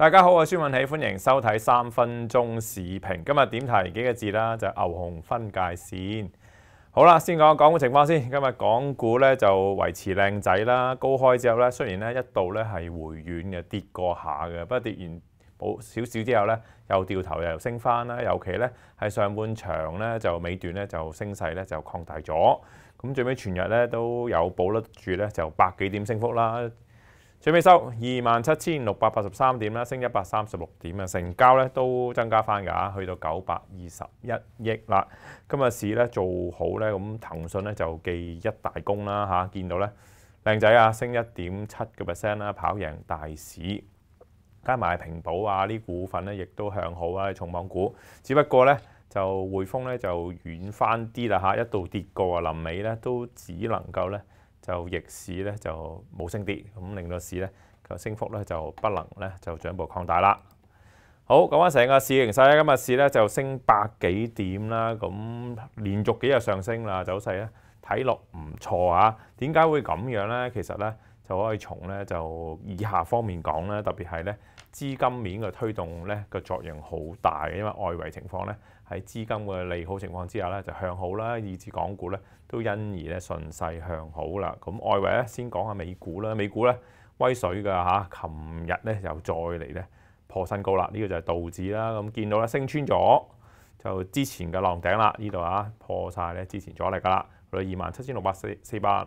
大家好，我系孙文喜，欢迎收睇三分钟視頻。今日点提几个字啦，就牛熊分界线。好啦，先讲港股情况先。今日港股咧就维持靓仔啦，高开之后咧，虽然咧一度咧系回软嘅，跌过下嘅，不过跌完保少少之后咧，又掉头又升翻啦。尤其咧喺上半场咧就尾段咧就升势咧就扩大咗。咁最尾全日咧都有保得住咧，就百几点升幅啦。最尾收二萬七千六百八十三點啦，升一百三十六點啊，成交咧都增加翻噶，去到九百二十一億啦。今日市咧做好咧，咁騰訊咧就記一大功啦嚇，見到咧靚仔啊，升一點七個 percent 啦，跑贏大市。加埋平保啊啲股份咧，亦都向好啊，重磅股。只不過咧，就匯豐咧就遠翻啲啦嚇，一度跌過啊，臨尾咧都只能夠咧。就逆市咧就冇升跌，咁令到市咧個升幅咧就不能咧就進一步擴大啦。好，講翻成個市形勢咧，今日市咧就升百幾點啦，咁連續幾日上升啦，走勢咧睇落唔錯啊。點解會咁樣咧？其實咧。就可以從咧就以下方面講咧，特別係咧資金面嘅推動咧個作用好大嘅，因為外圍情況咧喺資金嘅利好情況之下咧就向好啦，以至港股咧都因而咧順勢向好啦。咁外圍咧先講下美股啦，美股咧威水㗎嚇，琴日咧又再嚟咧破新高啦，呢個就係道指啦。咁見到咧升穿咗就之前嘅浪頂啦，呢度啊破曬咧之前阻力㗎啦，去到二萬七千六百四四百。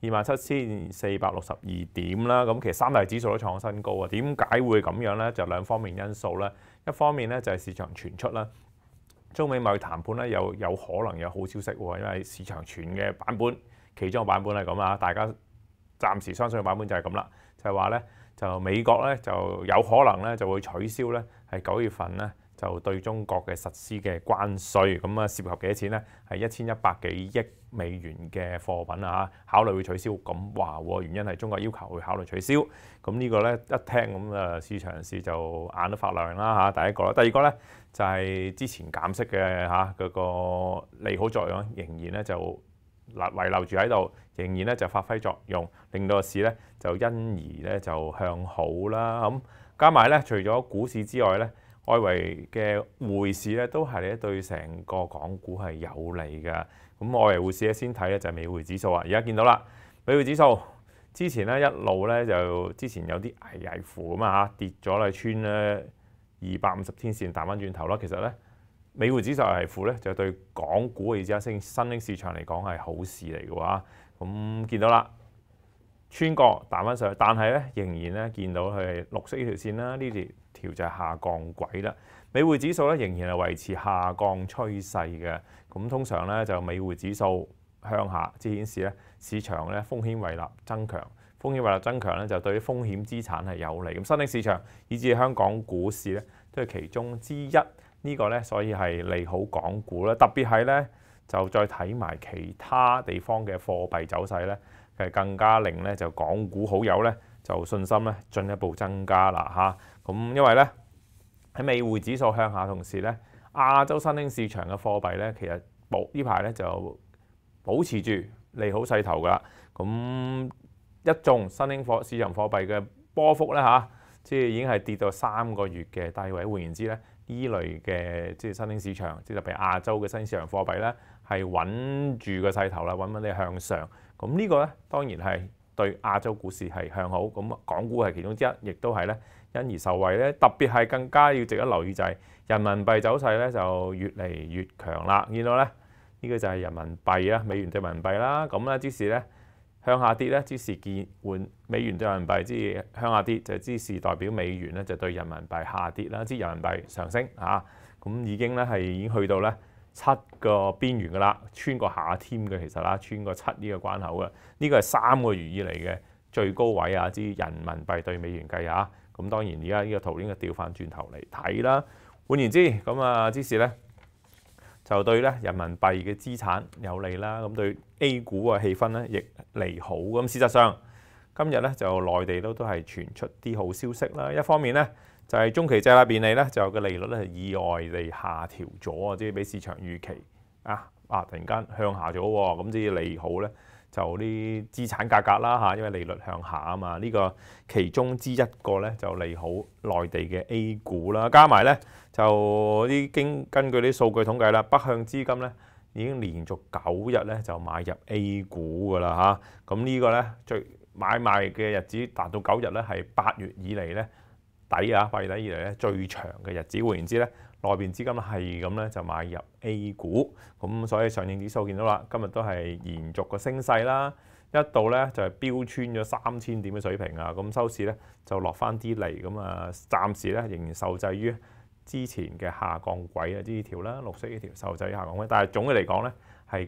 二萬七千四百六十二點啦，咁其實三大指數都創新高啊！點解會咁樣呢？就兩方面因素啦。一方面咧就係市場傳出啦，中美貿易談判咧有有可能有好消息喎，因為市場傳嘅版本、其中嘅版本係咁啊，大家暫時相信嘅版本就係咁啦，就係話咧就美國咧就有可能咧就會取消咧係九月份咧。就對中國嘅實施嘅關税咁啊，涉及幾多錢咧？係一千一百幾億美元嘅貨品啊！考慮會取消咁話，原因係中國要求會考慮取消。咁呢個咧一聽咁啊，市場市就眼都發亮啦嚇。第一個啦，第二個咧就係之前減息嘅嚇嗰個利好作用仍然咧就留遺留住喺度，仍然咧就發揮作用，令到市咧就因而咧就向好啦。咁加埋咧，除咗股市之外咧。外圍嘅匯市咧，都係咧對成個港股係有利噶。咁外圍匯市咧，先睇咧就係美匯指數啊。而家見到啦，美匯指數之前咧一路咧就之前有啲危危乎咁啊，跌咗啦，穿咧二百五十天線，彈翻轉頭啦。其實咧，美匯指數係負咧，就對港股而家升新興市場嚟講係好事嚟嘅話，咁見到啦。穿過彈翻上，去，但係咧仍然咧見到佢綠色呢條線啦，呢條條就係下降軌啦。美匯指數咧仍然係維持下降趨勢嘅，咁通常咧就美匯指數向下，即顯示咧市場咧風險位立增強，風險位立增強咧就對於風險資產係有利。咁新興市場以至香港股市咧都係其中之一，呢個咧所以係利好港股啦。特別係咧就再睇埋其他地方嘅貨幣走勢咧。係更加令咧就港股好友咧就信心咧進一步增加啦嚇。咁因為咧喺美匯指數向下同時咧亞洲新兴市場嘅貨幣咧其實保呢排咧就保持住利好勢頭噶啦。咁一眾新兴貨市場貨幣嘅波幅咧嚇，即係已經係跌到三個月嘅低位。換言之咧，呢類嘅即係新兴市場，即係特如亞洲嘅新市場貨幣咧，係穩住個勢頭啦，揾翻啲向上。咁呢個咧當然係對亞洲股市係向好，咁港股係其中之一，亦都係咧因而受惠咧。特別係更加要值得留意就係人民幣走勢咧就越嚟越強啦。見到咧呢個就係人民幣啦，美元對人民幣啦，咁咧即士咧向下跌咧，即士結換美元對人民幣芝向下跌，就即士代表美元咧就對人民幣下跌啦，即人民幣上升啊。咁已經咧係已經去到咧。七個邊緣噶啦，穿過夏天嘅其實啦，穿過七呢個關口嘅，呢個係三個月以嚟嘅最高位啊！之人民幣對美元計啊，咁當然而家呢個圖應該調翻轉頭嚟睇啦。換言之，咁啊，芝士咧就對咧人民幣嘅資產有利啦，咁對 A 股嘅氣氛咧亦利好。咁事實上今日咧就內地都都係傳出啲好消息啦，一方面咧。就係中期債啦，便利咧，就有個利率咧意外地下調咗，即係比市場預期啊啊突然間向下咗，咁即係利好咧。就啲資產價格啦嚇，因為利率向下啊嘛，呢個其中之一個咧就利好內地嘅 A 股啦。加埋咧就啲經根據啲數據統計啦，北向資金咧已經連續九日咧就買入 A 股噶啦嚇。咁呢個咧最買賣嘅日子達到九日咧，係八月以嚟咧。底啊，八月底以嚟咧最長嘅日子，換言之咧，內邊資金係咁咧就買入 A 股，咁所以上證指數見到啦，今日都係延續個升勢啦，一度咧就係飆穿咗三千點嘅水平啊，咁收市咧就落翻啲嚟，咁啊暫時咧仍然受制於之前嘅下降軌啊，呢條啦綠色呢條受制於下降軌，但係總嘅嚟講咧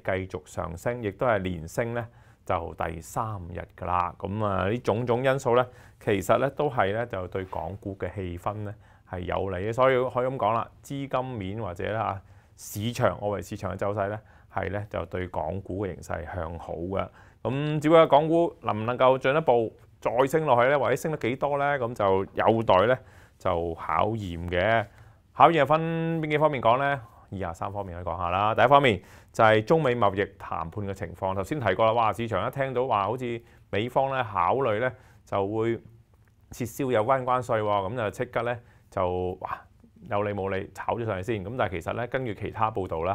係繼續上升，亦都係連升咧。就第三日噶啦，咁啊呢種種因素咧，其實咧都係咧就對港股嘅氣氛咧係有利嘅，所以可以咁講啦。資金面或者啦，市場我認市場嘅走勢咧，係咧就對港股嘅形勢向好嘅。咁只不過港股能唔能夠進一步再升落去咧，或者升得幾多咧，咁就有待咧就考驗嘅。考驗分邊幾方面講咧？二啊三方面去講下啦。第一方面就係中美貿易談判嘅情況。頭先提過啦，哇！市場一聽到話好似美方咧考慮咧就會撤銷有關關稅喎，咁就即刻咧就哇有理冇理炒咗上嚟先。咁但係其實咧跟住其他報道啦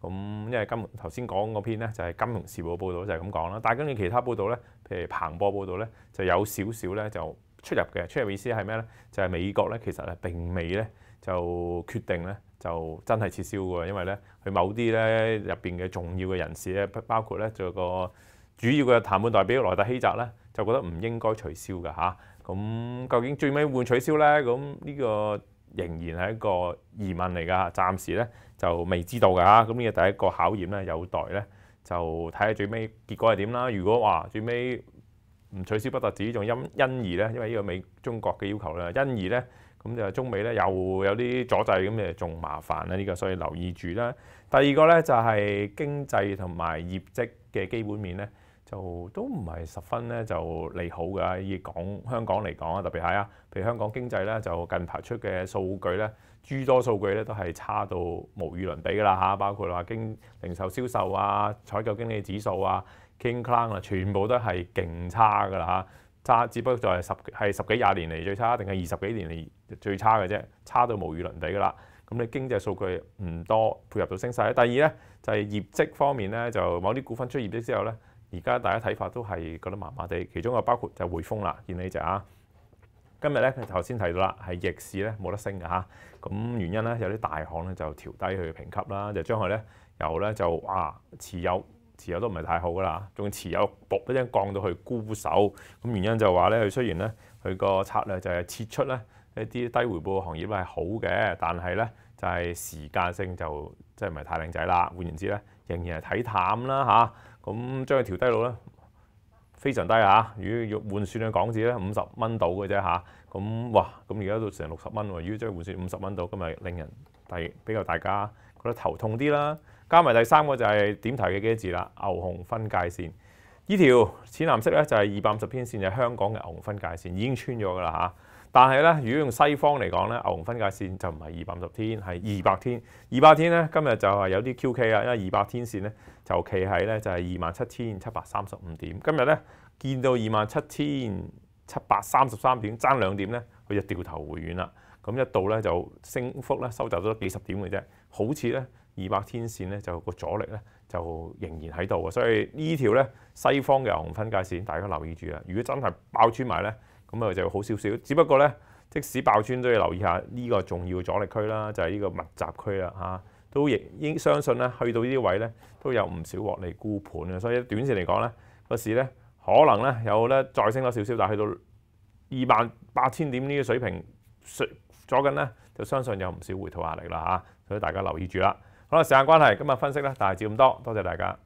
嚇，咁因為金頭先講嗰篇咧就係《金融時報》報道就係咁講啦。但係跟住其他報道咧，譬如彭博報道咧就有少少咧就出入嘅。出入意思係咩咧？就係美國咧其實咧並未咧就決定咧。就真係撤銷喎，因為咧，佢某啲咧入邊嘅重要嘅人士咧，包包括咧，仲有個主要嘅談判代表萊特希澤咧，就覺得唔應該取消嘅嚇。咁究竟最尾會取消咧？咁呢個仍然係一個疑問嚟㗎。暫時咧就未知道㗎。咁呢個第一個考驗咧，有待咧就睇下最尾結果係點啦。如果話最尾唔取消不達旨，仲因因而咧，因為呢個美中國嘅要求啦，因而咧。咁就中美咧又有啲阻滯，咁誒仲麻煩啦，呢個所以留意住啦。第二個咧就係經濟同埋業績嘅基本面咧，就都唔係十分咧就利好㗎。以港香港嚟講啊，特別係啊，譬如香港經濟咧就近排出嘅數據咧，諸多數據咧都係差到無與倫比㗎啦嚇，包括話經零售銷售啊、採購經理指數啊、King c l o n 啊，全部都係勁差㗎啦嚇。差，只不過就係十係十幾廿年嚟最差，定係二十幾年嚟最差嘅啫，差到無與倫比噶啦。咁你經濟數據唔多，配合到升勢。第二咧就係業績方面咧，就某啲股份出業績之後咧，而家大家睇法都係覺得麻麻地。其中啊包括就匯豐啦，見你就啊，今日咧頭先提到啦，係逆市咧冇得升嘅嚇。咁原因咧有啲大行咧就調低佢嘅評級啦，就將佢咧由咧就啊持有。持有都唔係太好啦，仲持有卜一聲降到去沽手，咁原因就話咧，佢雖然咧佢個策略就係撤出咧一啲低回報行業係好嘅，但係咧就係時間性就即係唔係太靚仔啦。換言之咧，仍然係睇淡啦嚇。咁將佢調低到咧非常低嚇，如果要換算嘅港紙咧五十蚊到嘅啫嚇。咁哇，咁而家都成六十蚊喎，如果將佢換算五十蚊到，咁咪令人大比較大家覺得頭痛啲啦。加埋第三個就係點提嘅幾字啦，牛熊分界線。呢條淺藍色咧就係二百五十天線，就係香港嘅牛熊分界線，已經穿咗㗎啦嚇。但係咧，如果用西方嚟講咧，牛熊分界線就唔係二百五十天，係二百天。二百天咧，今日就係有啲 QK 啦，因為二百天線咧就企喺咧就係二萬七千七百三十五點。今日咧見到二萬七千七百三十三點，爭兩點咧，佢就掉頭回軟啦。咁一到咧就升幅咧收窄咗幾十點嘅啫，好似咧。二百天線咧就個阻力咧就仍然喺度嘅，所以呢條咧西方嘅紅分界線，大家留意住啦。如果真係爆穿埋咧，咁啊就好少少。只不過咧，即使爆穿都要留意下呢個重要阻力區啦，就係呢個密集區啦嚇。都亦應相信咧，去到呢啲位咧都有唔少獲利沽盤嘅。所以短線嚟講咧，個市咧可能咧有咧再升咗少少，但係去到二萬八千點呢個水平，咗緊咧就相信有唔少回吐壓力啦嚇。所以大家留意住啦。好啦，時間關係，今日分析咧，大致咁多，多謝大家。